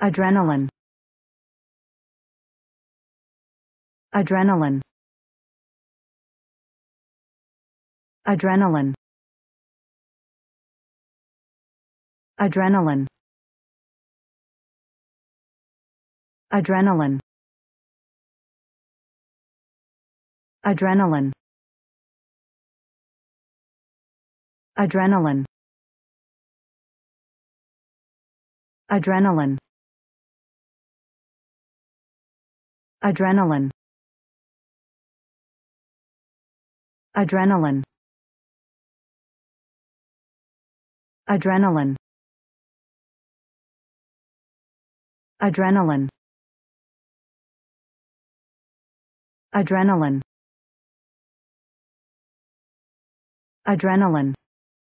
Adrenaline. Adrenaline. Adrenaline. Adrenaline. Adrenaline. Adrenaline. Adrenaline. Adrenaline. Adrenaline. Adrenaline. Adrenaline. Adrenaline. Adrenaline. Adrenaline.